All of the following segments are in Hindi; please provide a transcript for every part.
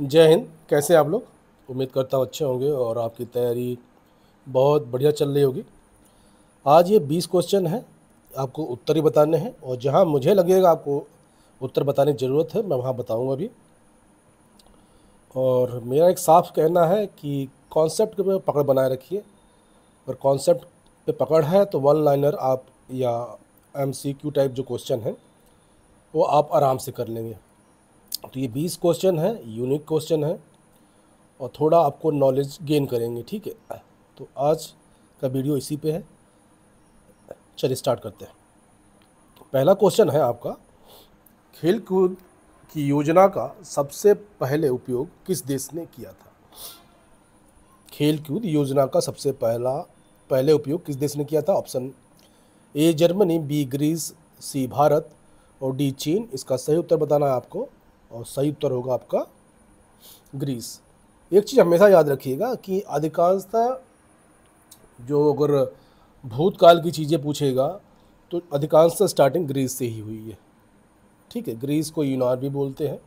जय हिंद कैसे आप लोग उम्मीद करता हूँ अच्छे होंगे और आपकी तैयारी बहुत बढ़िया चल रही होगी आज ये बीस क्वेश्चन है आपको उत्तर ही बताने हैं और जहाँ मुझे लगेगा आपको उत्तर बताने की ज़रूरत है मैं वहाँ बताऊँगा भी और मेरा एक साफ कहना है कि कॉन्सेप्ट पे पकड़ बनाए रखिए और कॉन्सेप्ट पे पकड़ है तो वन लाइनर आप या एम टाइप जो क्वेश्चन है वो आप आराम से कर लेंगे तो ये बीस क्वेश्चन है यूनिक क्वेश्चन है और थोड़ा आपको नॉलेज गेन करेंगे ठीक है तो आज का वीडियो इसी पे है चलिए स्टार्ट करते हैं पहला क्वेश्चन है आपका खेल कूद की योजना का सबसे पहले उपयोग किस देश ने किया था खेल कूद योजना का सबसे पहला पहले उपयोग किस देश ने किया था option A Germany B Greece C Bharat और डी चीन इसका सही उत्तर बताना है आपको और सही उत्तर होगा आपका ग्रीस एक चीज़ हमेशा याद रखिएगा कि अधिकांशतः जो अगर भूतकाल की चीज़ें पूछेगा तो अधिकांशतः स्टार्टिंग ग्रीस से ही हुई है ठीक है ग्रीस को यूनार भी बोलते हैं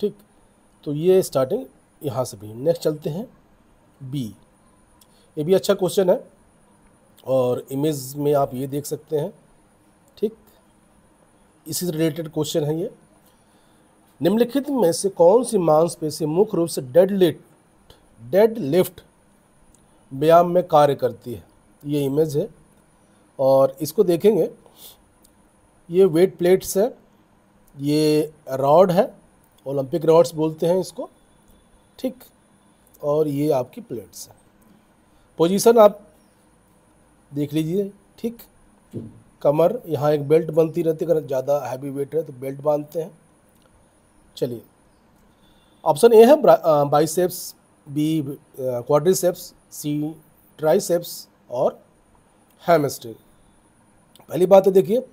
ठीक तो ये स्टार्टिंग यहाँ से भी नेक्स्ट चलते हैं बी ये भी अच्छा क्वेश्चन है और इमेज में आप ये देख सकते हैं ठीक इसी से रिलेटेड क्वेश्चन है ये निम्नलिखित में से कौन सी मांसपेशी मुख्य रूप से डेड लिफ्ट डेड लिफ्ट व्यायाम में कार्य करती है ये इमेज है और इसको देखेंगे ये वेट प्लेट्स है ये रॉड है ओलंपिक रॉड्स बोलते हैं इसको ठीक और ये आपकी प्लेट्स है पोजीशन आप देख लीजिए ठीक कमर यहाँ एक बेल्ट बनती रहती है अगर ज़्यादा हैवी वेट है तो बेल्ट बांधते हैं चलिए ऑप्शन ए है biceps B quadriceps C triceps और हेमस्ट्रिंग पहली बात है तो देखिए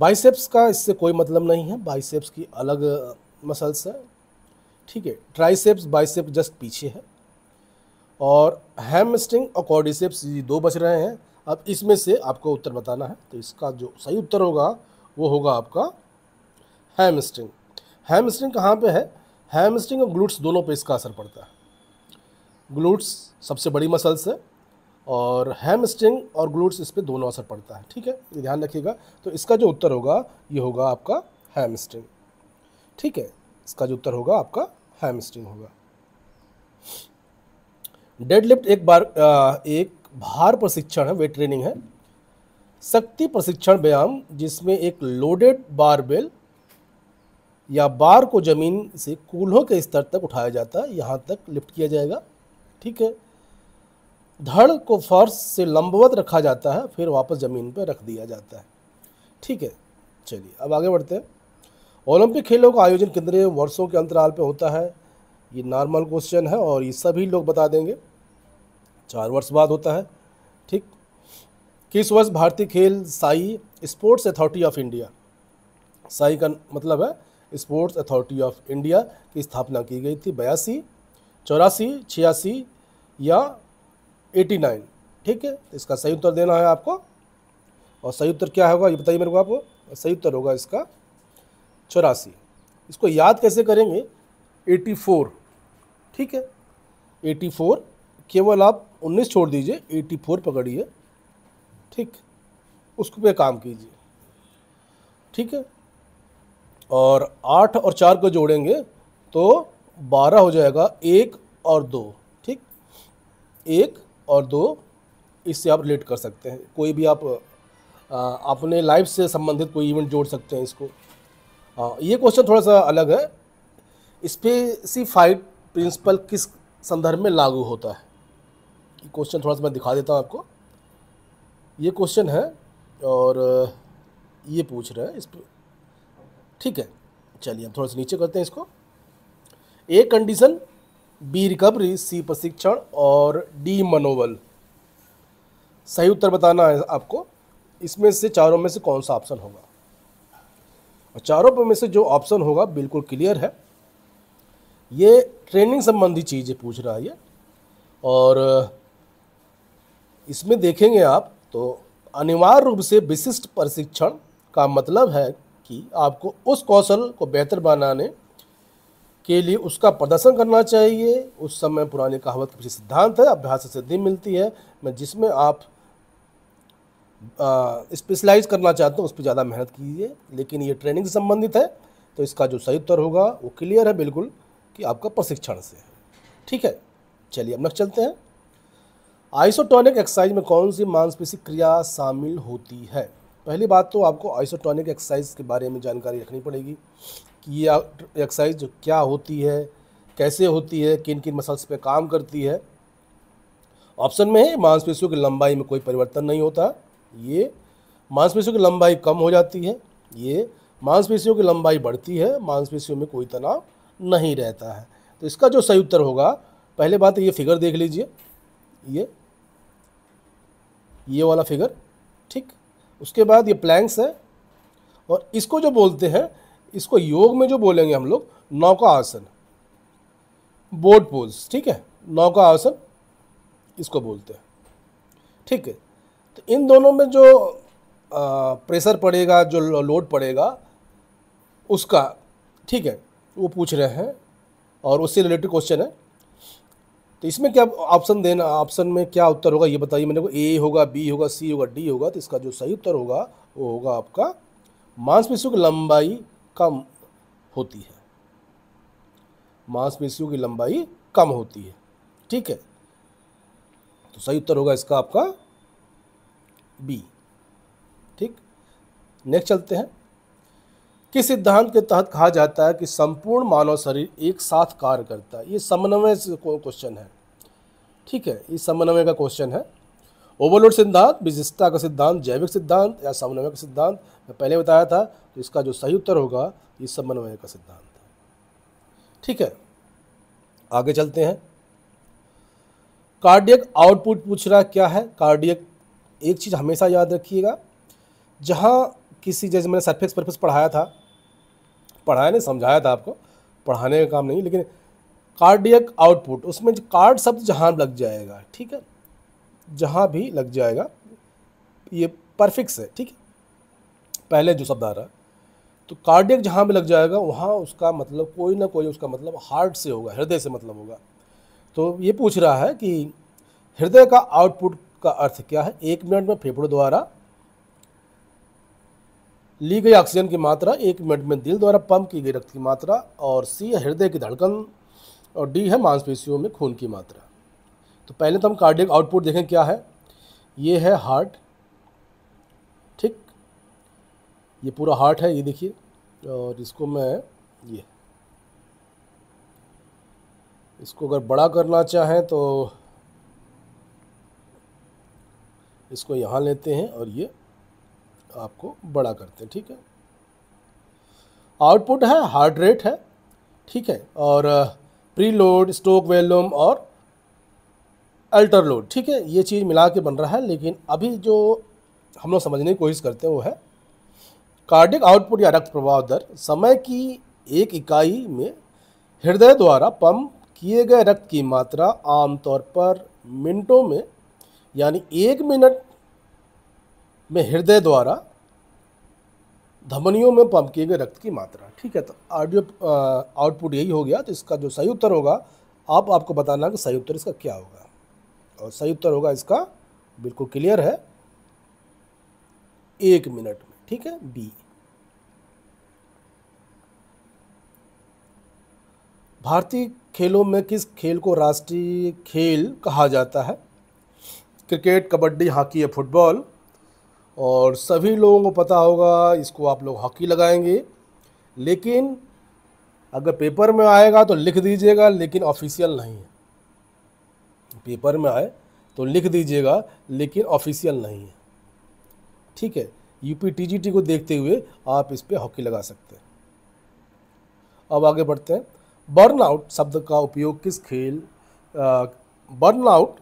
बाइसेप्स का इससे कोई मतलब नहीं है बाइसेप्स की अलग मसल्स है ठीक है ट्राइसेप्स बाइसेप्स जस्ट पीछे है और हेमस्ट्रिंग और क्वाड्रिसेप्स ये दो बच रहे हैं अब इसमें से आपको उत्तर बताना है तो इसका जो सही उत्तर होगा वो होगा आपका हैमस्ट्रिंग हैम स्ट्रिंग कहाँ पर है हैम स्ट्रिंग और ग्लूट्स दोनों पे इसका असर पड़ता है ग्लूट्स सबसे बड़ी मसल्स है और हैम स्ट्रिंग और ग्लूट्स इस पर दोनों असर पड़ता है ठीक है ये ध्यान रखिएगा तो इसका जो उत्तर होगा ये होगा आपका हैम स्ट्रिंग ठीक है इसका जो उत्तर होगा आपका हैम स्ट्रिंग होगा डेड लिफ्ट एक बार आ, एक भार प्रशिक्षण है वेट ट्रेनिंग है शक्ति प्रशिक्षण व्यायाम जिसमें एक लोडेड बारबेल या बार को ज़मीन से कूल्हों के स्तर तक उठाया जाता है यहाँ तक लिफ्ट किया जाएगा ठीक है धड़ को फर्श से लंबवत रखा जाता है फिर वापस ज़मीन पर रख दिया जाता है ठीक है चलिए अब आगे बढ़ते हैं ओलंपिक खेलों का आयोजन कितने वर्षों के अंतराल पर होता है ये नॉर्मल क्वेश्चन है और ये सभी लोग बता देंगे चार वर्ष बाद होता है ठीक किस वर्ष भारतीय खेल SAI Sports Authority of India SAI का मतलब है स्पोर्ट्स अथॉरिटी ऑफ इंडिया की स्थापना की गई थी बयासी चौरासी छियासी या एटी नाइन ठीक है तो इसका सही उत्तर देना है आपको और सही उत्तर क्या होगा ये बताइए मेरे को आपको सही उत्तर होगा इसका चौरासी इसको याद कैसे करेंगे एटी फोर ठीक है एटी फोर केवल आप उन्नीस छोड़ दीजिए 84 फोर पकड़िए ठीक उसको पे काम कीजिए ठीक है और आठ और चार को जोड़ेंगे तो बारह हो जाएगा एक और दो ठीक एक और दो इससे आप रिलेट कर सकते हैं कोई भी आप अपने लाइफ से संबंधित कोई इवेंट जोड़ सकते हैं इसको आ, ये क्वेश्चन थोड़ा सा अलग है स्पेसिफाइड प्रिंसिपल किस संदर्भ में लागू होता है क्वेश्चन थोड़ा सा मैं दिखा देता हूँ आपको ये क्वेश्चन है और ये पूछ रहे हैं इस पर ठीक है चलिए हम थोड़ा सा नीचे करते हैं इसको A condition B recovery C प्रशिक्षण और डी मनोबल सही उत्तर बताना है आपको इसमें से चारों में से कौन सा ऑप्शन होगा और चारों में से जो ऑप्शन होगा बिल्कुल क्लियर है ये ट्रेनिंग संबंधी चीज़ें पूछ रहा है ये और इसमें देखेंगे आप तो अनिवार्य रूप से विशिष्ट प्रशिक्षण का मतलब है कि आपको उस कौशल को बेहतर बनाने के लिए उसका प्रदर्शन करना चाहिए उस समय पुराने कहावत के पीछे सिद्धांत है अभ्यास से सिद्धि मिलती है मैं जिसमें आप स्पेशलाइज करना चाहते हो उस पर ज़्यादा मेहनत कीजिए लेकिन ये ट्रेनिंग से संबंधित है तो इसका जो सही उत्तर होगा वो क्लियर है बिल्कुल कि आपका प्रशिक्षण से है ठीक है चलिए अब नक्स चलते हैं आइसोटोनिक एक्सरसाइज में कौन सी मांसपेशी क्रिया शामिल होती है पहली बात तो आपको आइसोटॉनिक एक्सरसाइज के बारे में जानकारी रखनी पड़ेगी कि ये एक्सरसाइज जो क्या होती है कैसे होती है किन किन मसल्स पे काम करती है ऑप्शन में है मांसपेशियों की लंबाई में कोई परिवर्तन नहीं होता ये मांसपेशियों की लंबाई कम हो जाती है ये मांसपेशियों की लंबाई बढ़ती है मांसपेशियों में कोई तनाव नहीं रहता है तो इसका जो सही उत्तर होगा पहले बात ये फिगर देख लीजिए ये ये वाला फिगर ठीक उसके बाद ये प्लैंक्स है और इसको जो बोलते हैं इसको योग में जो बोलेंगे हम लोग नौका आसन बोर्ड पोज ठीक है नौका आसन इसको बोलते हैं ठीक है तो इन दोनों में जो आ, प्रेशर पड़ेगा जो लोड पड़ेगा उसका ठीक है वो पूछ रहे हैं और उससे रिलेटेड क्वेश्चन है तो इसमें क्या ऑप्शन देना ऑप्शन में क्या उत्तर होगा ये बताइए मैंने को ए होगा बी होगा सी होगा डी होगा तो इसका जो सही उत्तर होगा वो होगा आपका मांसपेशियों की लंबाई कम होती है मांसपेशियों की लंबाई कम होती है ठीक है तो सही उत्तर होगा इसका आपका बी ठीक नेक्स्ट चलते हैं किस सिद्धांत के तहत कहा जाता है कि संपूर्ण मानव शरीर एक साथ कार्य करता है ये समन्वय क्वेश्चन है ठीक है ये समन्वय का क्वेश्चन है ओवरलोड सिद्धांत विशिष्टता का सिद्धांत जैविक सिद्धांत या समन्वय का सिद्धांत मैं पहले बताया था तो इसका जो सही उत्तर होगा ये समन्वय का सिद्धांत है ठीक है आगे चलते हैं कार्डियक आउटपुट पूछ रहा क्या है कार्डियक एक चीज़ हमेशा याद रखिएगा जहाँ किसी जैसे मैंने सरफेस परफेस पढ़ाया था पढ़ाया नहीं समझाया था आपको पढ़ाने का काम नहीं लेकिन कार्डियक आउटपुट उसमें जो कार्ड शब्द जहाँ लग जाएगा ठीक है जहाँ भी लग जाएगा ये परफिक्स है ठीक है पहले जो शब्द आ रहा है तो कार्डियक जहाँ भी लग जाएगा वहाँ उसका मतलब कोई ना कोई उसका मतलब हार्ट से होगा हृदय से मतलब होगा तो ये पूछ रहा है कि हृदय का आउटपुट का अर्थ क्या है एक मिनट में फेफड़ों द्वारा ली गई ऑक्सीजन की मात्रा एक मिनट में दिल द्वारा पंप की गई रक्त की मात्रा और सी है हृदय की धड़कन और डी है मांसपेशियों में खून की मात्रा तो पहले तो हम कार्डियक आउटपुट देखें क्या है ये है हार्ट ठीक ये पूरा हार्ट है ये देखिए और इसको मैं ये इसको अगर बड़ा करना चाहें तो इसको यहाँ लेते हैं और ये आपको बड़ा करते हैं ठीक है आउटपुट है हार्ट रेट है ठीक है और प्री लोड स्टोक वैल्यूम और अल्टर लोड ठीक है ये चीज़ मिला के बन रहा है लेकिन अभी जो हम लोग समझने की कोशिश करते हैं वो है कार्डिक आउटपुट या रक्त प्रभाव दर समय की एक इकाई में हृदय द्वारा पंप किए गए रक्त की मात्रा आमतौर पर मिनटों में यानी एक मिनट में हृदय द्वारा धमनियों में पंप किए गए रक्त की मात्रा ठीक है तो ऑडियो आउटपुट यही हो गया तो इसका जो सही उत्तर होगा आप आपको बताना कि सही उत्तर इसका क्या होगा और सही उत्तर होगा इसका बिल्कुल क्लियर है एक मिनट में ठीक है बी भारतीय खेलों में किस खेल को राष्ट्रीय खेल कहा जाता है क्रिकेट कबड्डी हॉकी या फुटबॉल और सभी लोगों को पता होगा इसको आप लोग हॉकी लगाएंगे लेकिन अगर पेपर में आएगा तो लिख दीजिएगा लेकिन ऑफिशियल नहीं है पेपर में आए तो लिख दीजिएगा लेकिन ऑफिशियल नहीं है ठीक है यूपी टीजीटी को देखते हुए आप इस पर हॉकी लगा सकते हैं अब आगे बढ़ते हैं बर्नआउट शब्द का उपयोग किस खेल बर्नआउट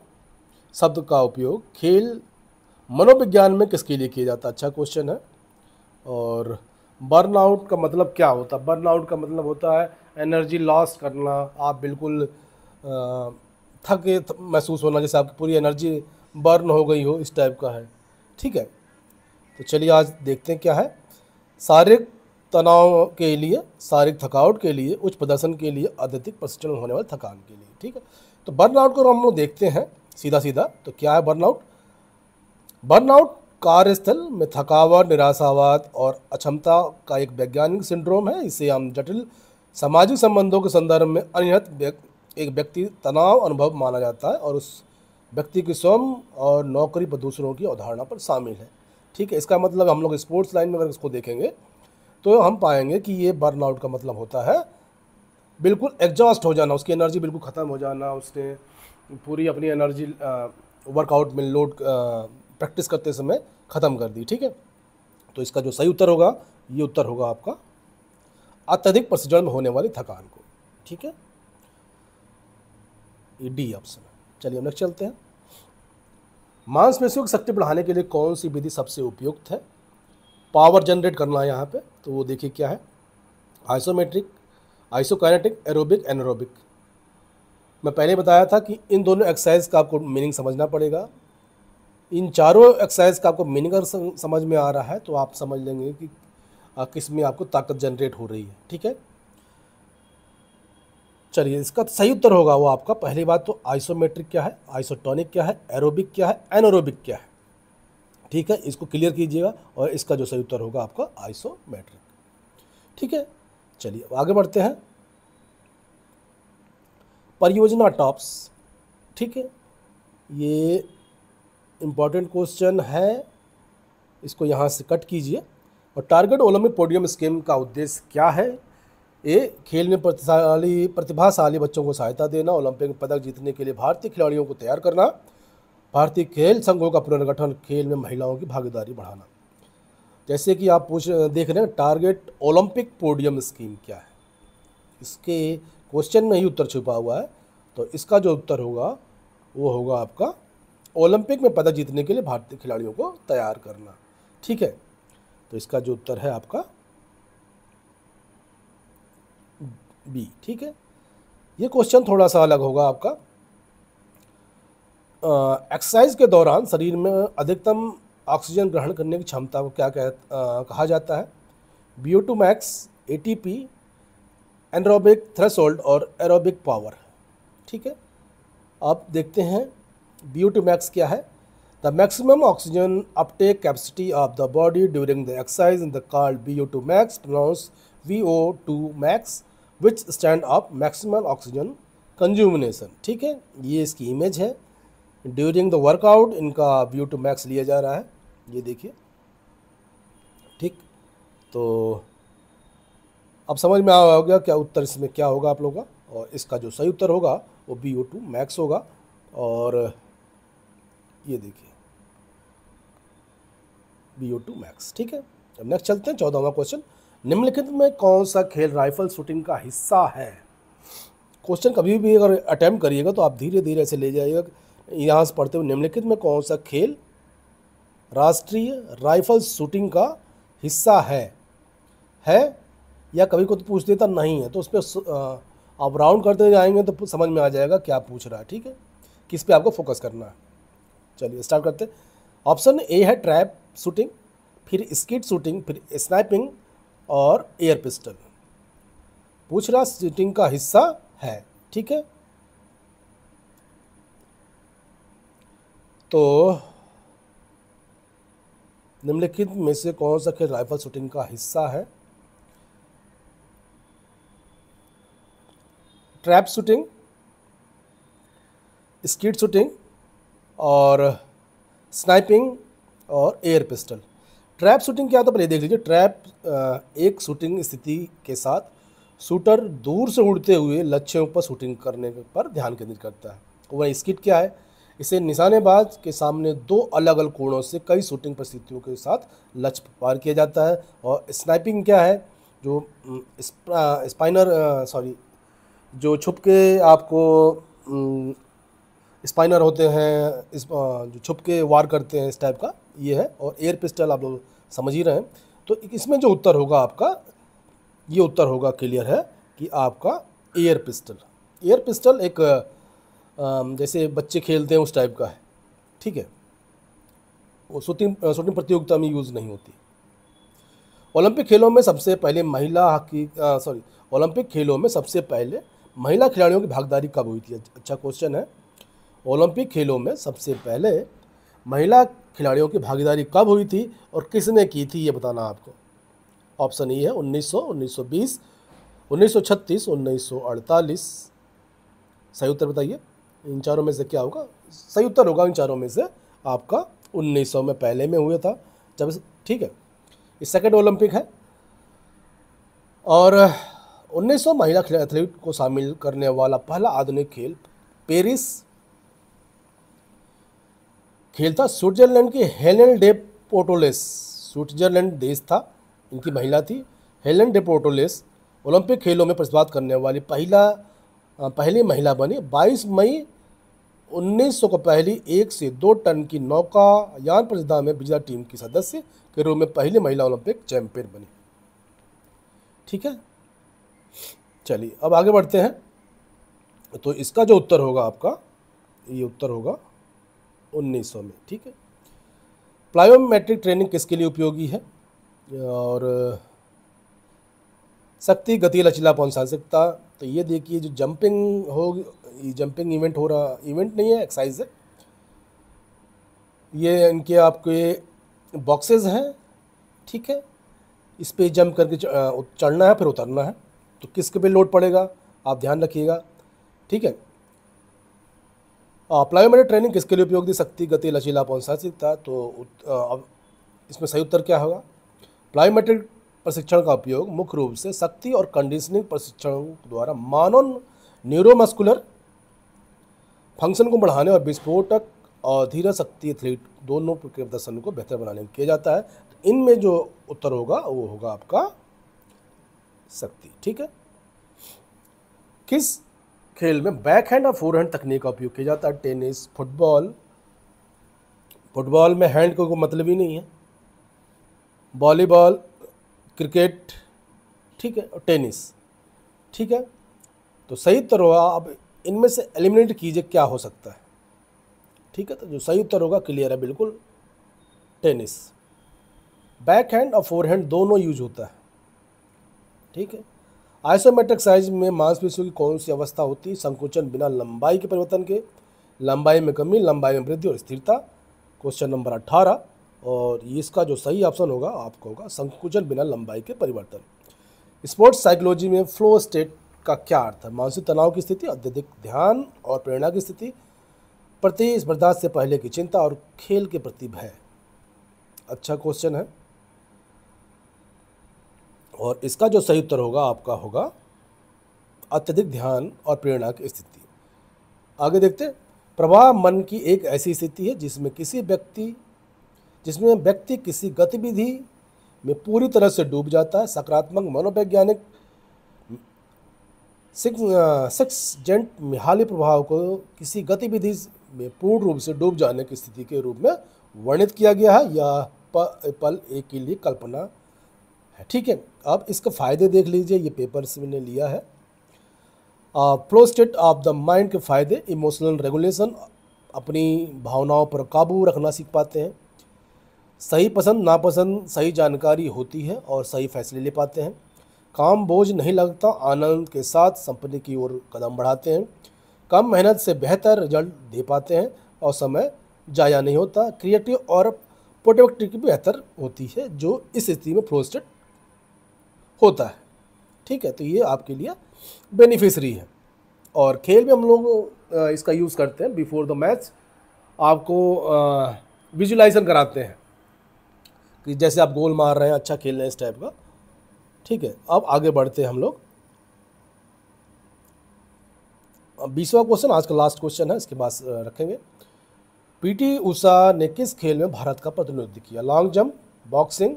शब्द का उपयोग खेल मनोविज्ञान में किसके लिए किया जाता है अच्छा क्वेश्चन है और बर्नआउट का मतलब क्या होता है बर्नआउट का मतलब होता है एनर्जी लॉस करना आप बिल्कुल थक महसूस होना जैसे आपकी पूरी एनर्जी बर्न हो गई हो इस टाइप का है ठीक है तो चलिए आज देखते हैं क्या है शारीरिक तनाव के लिए शारीरिक थकावट के लिए उच्च प्रदर्शन के लिए अत्यधिक प्रशिक्षण होने वाले थकान के लिए ठीक है तो बर्नआउट को हम लोग देखते हैं सीधा सीधा तो क्या है बर्नआउट बर्नआउट कार्यस्थल में थकावट निराशावाद और अक्षमता का एक वैज्ञानिक सिंड्रोम है इसे हम जटिल सामाजिक संबंधों के संदर्भ में अनिहत एक व्यक्ति तनाव अनुभव माना जाता है और उस व्यक्ति की स्वयं और नौकरी पर दूसरों की अवधारणा पर शामिल है ठीक है इसका मतलब हम लोग स्पोर्ट्स लाइन में अगर इसको देखेंगे तो हम पाएंगे कि ये बर्नआउट का मतलब होता है बिल्कुल एग्जॉस्ट हो जाना उसकी एनर्जी बिल्कुल ख़त्म हो जाना उसने पूरी अपनी एनर्जी वर्कआउट में लोड प्रैक्टिस करते समय ख़त्म कर दी ठीक है तो इसका जो सही उत्तर होगा ये उत्तर होगा आपका अत्यधिक प्रसिजन में होने वाली थकान को ठीक है ये डी ऑप्शन चलिए हम नेक्स्ट चलते हैं मांसपेशियों की शक्ति बढ़ाने के लिए कौन सी विधि सबसे उपयुक्त है पावर जनरेट करना है यहाँ पे तो वो देखिए क्या है आइसोमेट्रिक आइसोकाइनेटिक एरोबिक एनरोबिक मैं पहले बताया था कि इन दोनों एक्सरसाइज का आपको मीनिंग समझना पड़ेगा इन चारों एक्सरसाइज का आपको मीनिंग अगर समझ में आ रहा है तो आप समझ लेंगे कि किस में आपको ताकत जनरेट हो रही है ठीक है चलिए इसका सही उत्तर होगा वो आपका पहली बात तो आइसोमेट्रिक क्या है आइसोटोनिक क्या है एरोबिक क्या है एनोरोबिक क्या है ठीक है इसको क्लियर कीजिएगा और इसका जो सही उत्तर होगा आपका आइसोमेट्रिक ठीक है चलिए आगे बढ़ते हैं परियोजना टॉप्स ठीक है ये इम्पॉर्टेंट क्वेश्चन है इसको यहाँ से कट कीजिए और टारगेट ओलंपिक पोडियम स्कीम का उद्देश्य क्या है ये खेल में प्रतिशाली प्रतिभाशाली बच्चों को सहायता देना ओलंपिक में पदक जीतने के लिए भारतीय खिलाड़ियों को तैयार करना भारतीय खेल संघों का पुनर्गठन खेल में महिलाओं की भागीदारी बढ़ाना जैसे कि आप पूछ देख रहे हैं टारगेट ओलंपिक पोडियम स्कीम क्या है इसके क्वेश्चन में ही उत्तर छुपा हुआ है तो इसका जो उत्तर होगा वो होगा आपका ओलंपिक में पदक जीतने के लिए भारतीय खिलाड़ियों को तैयार करना ठीक है तो इसका जो उत्तर है आपका बी ठीक है ये क्वेश्चन थोड़ा सा अलग होगा आपका एक्सरसाइज के दौरान शरीर में अधिकतम ऑक्सीजन ग्रहण करने की क्षमता को क्या कह, आ, कहा जाता है B O two max A T P anaerobic threshold और एरोबिक पावर ठीक है आप देखते हैं बी टू मैक्स क्या है the maximum oxygen uptake capacity of the body during the exercise in the card B O two max pronounce V O two max which stand up maximum oxygen consumption ठीक है ये इसकी इमेज है ड्यूरिंग द वर्कआउट इनका ब्यू टू मैक्स लिया जा रहा है ये देखिए ठीक तो अब समझ में आया होगा क्या उत्तर इसमें क्या होगा आप लोगों का और इसका जो सही उत्तर होगा वो बी ओ टू मैक्स होगा और ये देखिए बी ओ टू मैक्स ठीक है अब नेक्स्ट चलते हैं चौदहवा क्वेश्चन निम्नलिखित में कौन सा खेल राइफल शूटिंग का हिस्सा है क्वेश्चन कभी भी अगर अटैम्प्ट करिएगा तो आप धीरे धीरे ऐसे ले जाइएगा यहाँ से पढ़ते हुए निम्नलिखित में कौन सा खेल राष्ट्रीय राइफल शूटिंग का हिस्सा है है या कभी को तो पूछ देता नहीं है तो उस पर आप राउंड करते जाएंगे तो समझ में आ जाएगा क्या पूछ रहा है ठीक है किस पे आपको फोकस करना है चलिए स्टार्ट करते ऑप्शन ए है ट्रैप शूटिंग फिर स्किट शूटिंग फिर स्नाइपिंग और एयर पिस्टल पूछ रहा शूटिंग का हिस्सा है ठीक है तो निम्नलिखित में से कौन सा खेल राइफल शूटिंग का हिस्सा है ट्रैप शूटिंग स्कीट शूटिंग और स्नाइपिंग और एयर पिस्टल ट्रैप शूटिंग क्या तो पहले देख लीजिए ट्रैप एक शूटिंग स्थिति के साथ शूटर दूर से उड़ते हुए लक्ष्यों पर शूटिंग करने पर ध्यान केंद्रित करता है तो वह स्किट क्या है इसे निशानेबाज के सामने दो अलग अलग कोणों से कई शूटिंग परिस्थितियों के साथ लक्ष्य पार किया जाता है और स्नाइपिंग क्या है जो स्पाइनर सॉरी जो छुप के आपको स्पाइनर होते हैं इस जो छुप के वार करते हैं इस टाइप का ये है और एयर पिस्टल आप लोग समझ ही रहे हैं तो इसमें जो उत्तर होगा आपका ये उत्तर होगा क्लियर है कि आपका एयर पिस्टल एयर पिस्टल एक जैसे बच्चे खेलते हैं उस टाइप का है ठीक है वो शूटिंग शूटिंग प्रतियोगिता में यूज़ नहीं होती ओलंपिक खेलों में सबसे पहले महिला हॉकी सॉरी ओलंपिक खेलों में सबसे पहले महिला खिलाड़ियों की भागीदारी कब हुई थी अच्छा क्वेश्चन है ओलंपिक खेलों में सबसे पहले महिला खिलाड़ियों की भागीदारी कब हुई थी और किसने की थी ये बताना आपको ऑप्शन ई है 1900, 1920, 1936, 1948 सही उत्तर बताइए इन चारों में से क्या होगा सही उत्तर होगा इन चारों में से आपका 1900 में पहले में हुआ था जब ठीक है ये सेकेंड ओलंपिक है और 1900 महिला एथलीट को शामिल करने वाला पहला आधुनिक खेल पेरिस खेल था स्विट्जरलैंड के हेलन डे पोटोलेस स्विट्जरलैंड देश था इनकी महिला थी हेलन डे पोटोलेस ओलंपिक खेलों में प्रतिभा करने वाली पहला पहली महिला बनी 22 मई 1900 को पहली एक से दो टन की नौका यान प्रतिभा में विजेता टीम की सदस्य के रूप में पहली महिला ओलंपिक चैंपियन बनी ठीक है चलिए अब आगे बढ़ते हैं तो इसका जो उत्तर होगा आपका ये उत्तर होगा 1900 में ठीक है प्लायोमेट्रिक ट्रेनिंग किसके लिए उपयोगी है और शक्ति गति लचीलापन सकता तो ये देखिए जो जंपिंग हो जंपिंग इवेंट हो रहा इवेंट नहीं है एक्सरसाइज है ये इनके आपके बॉक्सेस हैं ठीक है इस पर जंप करके चढ़ना है फिर उतरना है तो किसके पे लोड पड़ेगा आप ध्यान रखिएगा ठीक है प्लायोमेट्रिक ट्रेनिंग किसके लिए उपयोगी शक्ति गति लचीलापन सहजता तो अब इसमें सही उत्तर क्या होगा प्लायोमेट्रिक प्रशिक्षण का उपयोग मुख्य रूप से शक्ति और कंडीशनिंग प्रशिक्षण द्वारा मानव न्यूरोमस्कुलर फंक्शन को बढ़ाने और विस्फोटक और धीरे शक्ति एथलीट दोनों के प्रदर्शन को बेहतर बनाने में किया जाता है तो इनमें जो उत्तर होगा वो होगा आपका शक्ति ठीक है किस खेल में बैक हैंड और फोर हैंड तकनीक का उपयोग किया जाता है टेनिस फुटबॉल फुटबॉल में हैंड को कोई मतलब ही नहीं है वॉलीबॉल क्रिकेट ठीक है और टेनिस ठीक है तो सही उत्तर होगा आप इनमें से एलिमिनेट कीजिए क्या हो सकता है ठीक है तो जो सही उत्तर होगा क्लियर है बिल्कुल टेनिस बैक हैंड और फोर हैंड दोनों यूज होता है ठीक है आइसोमेट्रिक साइज में मांसपेशियों की कौन सी अवस्था होती है संकुचन बिना लंबाई के परिवर्तन के लंबाई में कमी लंबाई में वृद्धि और स्थिरता क्वेश्चन नंबर अट्ठारह और इसका जो सही ऑप्शन होगा आपको होगा संकुचन बिना लंबाई के परिवर्तन स्पोर्ट्स साइकोलॉजी में फ्लो स्टेट का क्या अर्थ है मानसिक तनाव की स्थिति अत्यधिक ध्यान और प्रेरणा की स्थिति प्रतिस्पर्धा से पहले की चिंता और खेल के प्रति भय अच्छा क्वेश्चन है और इसका जो सही उत्तर होगा आपका होगा अत्यधिक ध्यान और प्रेरणा की स्थिति आगे देखते प्रवाह मन की एक ऐसी स्थिति है जिसमें किसी व्यक्ति जिसमें व्यक्ति किसी गतिविधि में पूरी तरह से डूब जाता है सकारात्मक मनोवैज्ञानिक सिक्स जेंट मिहाली प्रभाव को किसी गतिविधि में पूर्ण रूप से डूब जाने की स्थिति के रूप में वर्णित किया गया है यह पल एक के लिए कल्पना है ठीक है अब इसके फ़ायदे देख लीजिए ये पेपर मैंने लिया है flow state of the mind के फ़ायदे इमोशनल रेगुलेशन अपनी भावनाओं पर काबू रखना सीख पाते हैं सही पसंद नापसंद सही जानकारी होती है और सही फैसले ले पाते हैं काम बोझ नहीं लगता आनंद के साथ संपत्ति की ओर कदम बढ़ाते हैं कम मेहनत से बेहतर रिजल्ट दे पाते हैं और समय जाया नहीं होता क्रिएटिव और प्रोटेक्टिव बेहतर होती है जो इस स्थिति में फ्लोस्टेट होता है ठीक है तो ये आपके लिए बेनिफिशरी है और खेल में हम लोग इसका यूज़ करते हैं बिफोर द मैच आपको विजुलाइजन कराते हैं कि जैसे आप गोल मार रहे हैं अच्छा खेल रहे हैं इस टाइप का ठीक है अब आगे बढ़ते हैं हम लोग बीसवा क्वेश्चन आज का लास्ट क्वेश्चन है इसके बाद रखेंगे पीटी उषा ने किस खेल में भारत का प्रतिनिधित्व किया long jump boxing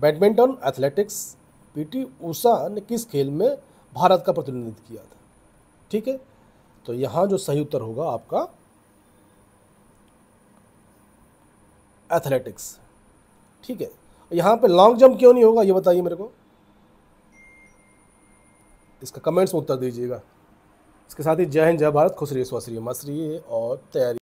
badminton athletics P T Usha किस खेल में भारत का प्रतिनिधित्व किया था ठीक है तो यहाँ जो सही उत्तर होगा आपका एथलेटिक्स ठीक है यहाँ पे लॉन्ग जंप क्यों नहीं होगा ये बताइए मेरे को इसका कमेंट्स में उत्तर दीजिएगा इसके साथ ही जय हिंद जय भारत खुश रहिए स्वस्थ मस्त और तैयारी